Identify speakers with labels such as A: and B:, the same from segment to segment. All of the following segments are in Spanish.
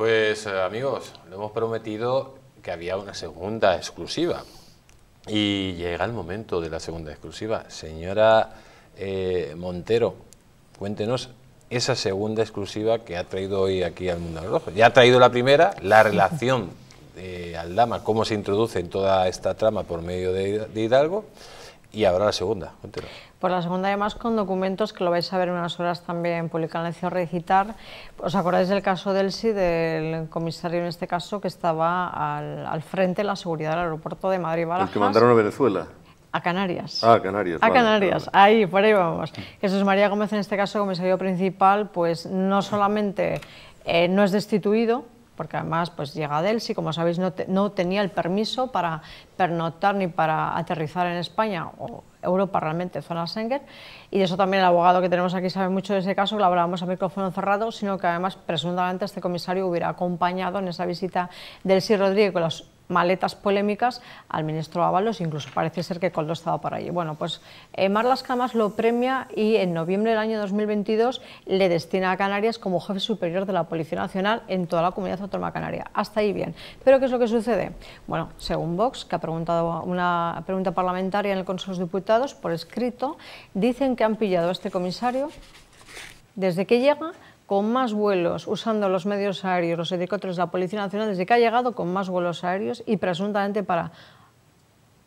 A: Pues eh, amigos, le hemos prometido que había una segunda exclusiva. Y llega el momento de la segunda exclusiva. Señora eh, Montero, cuéntenos esa segunda exclusiva que ha traído hoy aquí al Mundo los Rojo. Ya ha traído la primera, la relación al Dama, cómo se introduce en toda esta trama por medio de Hidalgo. Y ahora la segunda. Por
B: Pues la segunda, además, con documentos que lo vais a ver en unas horas también publicado en el ¿Os acordáis del caso del sí, del comisario en este caso, que estaba al, frente de la seguridad del aeropuerto de Madrid-Barajas? El que mandaron a Venezuela. A Canarias.
A: Ah, Canarias. A Canarias,
B: ahí, por ahí vamos. Jesús María Gómez, en este caso, comisario principal, pues no solamente eh, no es destituido, porque además pues llega Delsi, como sabéis, no, tenía el permiso para pernoctar ni para aterrizar en España o Europa realmente, zona Schengen, y de eso también el abogado que tenemos aquí sabe mucho de ese caso, lo hablábamos a micrófono cerrado, sino que además presuntamente este comisario hubiera acompañado en esa visita Delsi Rodríguez con los maletas polémicas al ministro Ábalos, incluso parece ser que Coldo estaba por allí. Bueno, pues eh, Mar Las Camas lo premia y en noviembre del año 2022 le destina a Canarias como jefe superior de la Policía Nacional en toda la comunidad autónoma canaria. Hasta ahí bien. Pero ¿qué es lo que sucede? Bueno, según Vox, que ha preguntado una pregunta parlamentaria en el Consejo de Diputados por escrito, dicen que han pillado a este comisario desde que llega con más vuelos usando los medios aéreos, los helicópteros de la Policía Nacional, desde que ha llegado con más vuelos aéreos y presuntamente para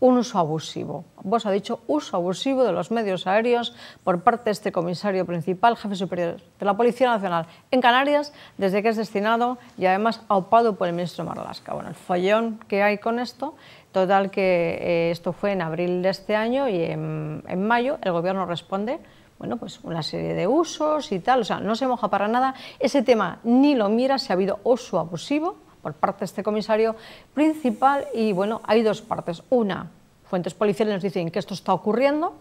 B: un uso abusivo. Vos ha dicho uso abusivo de los medios aéreos por parte de este comisario principal, jefe superior de la Policía Nacional en Canarias, desde que es destinado y además aupado por el ministro Marlasca. Bueno, el follón que hay con esto, total que eh, esto fue en abril de este año y en, en mayo el gobierno responde bueno, pues una serie de usos y tal, o sea, no se moja para nada. Ese tema ni lo mira si ha habido uso abusivo por parte de este comisario principal y bueno, hay dos partes. Una, fuentes policiales nos dicen que esto está ocurriendo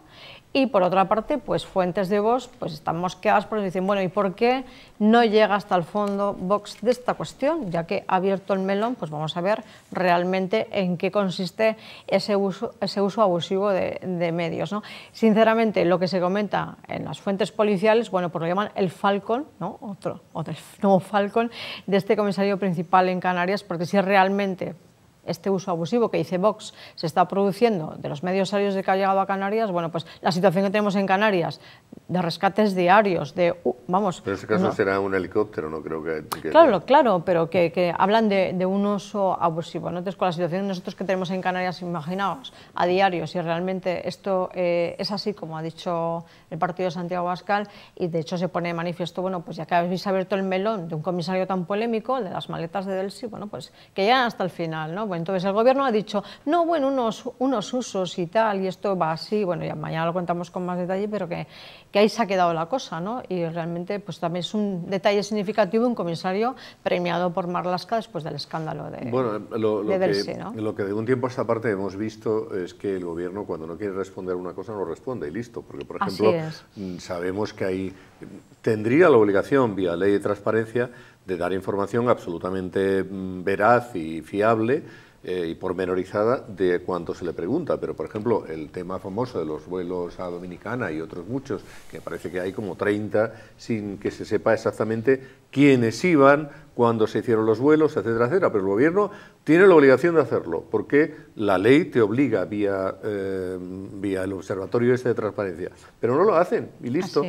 B: y por otra parte, pues fuentes de Vox pues están mosqueadas porque dicen, bueno, ¿y por qué no llega hasta el fondo Vox de esta cuestión? Ya que ha abierto el melón, pues vamos a ver realmente en qué consiste ese uso, ese uso abusivo de, medios. ¿no? Sinceramente, lo que se comenta en las fuentes policiales, bueno, pues lo llaman el Falcon, ¿no? otro, otro nuevo Falcon de este comisario principal en Canarias, porque si realmente este uso abusivo que dice Vox se está produciendo de los medios aéreos de que ha llegado a Canarias, bueno, pues la situación que tenemos en Canarias de rescates diarios, de, vamos... Pero en ese caso
A: será un helicóptero, no creo que... claro,
B: claro, pero que, hablan de, un oso abusivo. No te con la situación nosotros que tenemos en Canarias, imaginaos, a diario, si realmente esto eh, es así, como ha dicho el partido de Santiago Bascal, y de hecho se pone de manifiesto, bueno, pues ya que habéis abierto el melón de un comisario tan polémico, el de las maletas de Delsi, bueno, pues que llegan hasta el final, ¿no? Bueno, entonces el gobierno ha dicho, no, bueno, unos, unos usos y tal, y esto va así, bueno, ya mañana lo contamos con más detalle, pero que ahí se ha quedado la cosa, ¿no? Y realmente pues también es un detalle significativo un comisario premiado por Marlaska después del escándalo de
A: Bueno, lo, que, lo que de un tiempo a esta parte hemos visto es que el gobierno cuando no quiere responder una cosa no responde y listo, porque por ejemplo mm, sabemos que ahí tendría la obligación vía ley de transparencia de dar información absolutamente mm, veraz y fiable eh, y pormenorizada de cuánto se le pregunta. Pero, por ejemplo, el tema famoso de los vuelos a Dominicana y otros muchos, que parece que hay como 30, sin que se sepa exactamente quiénes iban, ...cuando se hicieron los vuelos, etcétera, etcétera. Pero el gobierno tiene la obligación de hacerlo, porque la ley te obliga vía, eh, vía el observatorio este de transparencia. Pero no lo hacen y listo.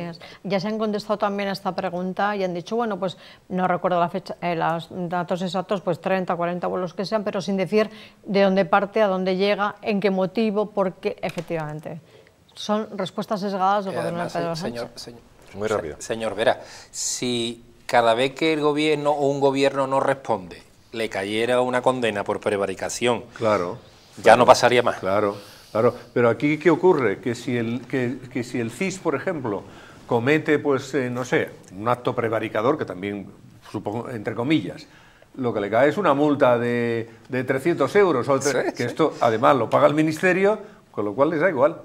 B: Ya se han contestado también a esta pregunta y han dicho, bueno, pues no recuerdo la fecha, eh, los datos exactos, pues 30, 40 vuelos que sean, pero sin decir de dónde parte, a dónde llega, en qué motivo, porque efectivamente son respuestas sesgadas del gobierno de Pedro eh, Señor, señor,
A: Muy rápido. Señor Vera, si cada vez que el gobierno o un gobierno no responde, le cayera una condena por prevaricación, claro, ya no pasaría más. Claro, claro. Pero aquí, ¿qué ocurre? Que si el, que, si el CIS, por ejemplo, comete, pues, eh, no sé, un acto prevaricador, que también, supongo, entre comillas, lo que le cae es una multa de, de 300 euros, que esto además lo paga el ministerio, con lo cual les da igual.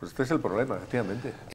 A: Pues este es el problema, efectivamente.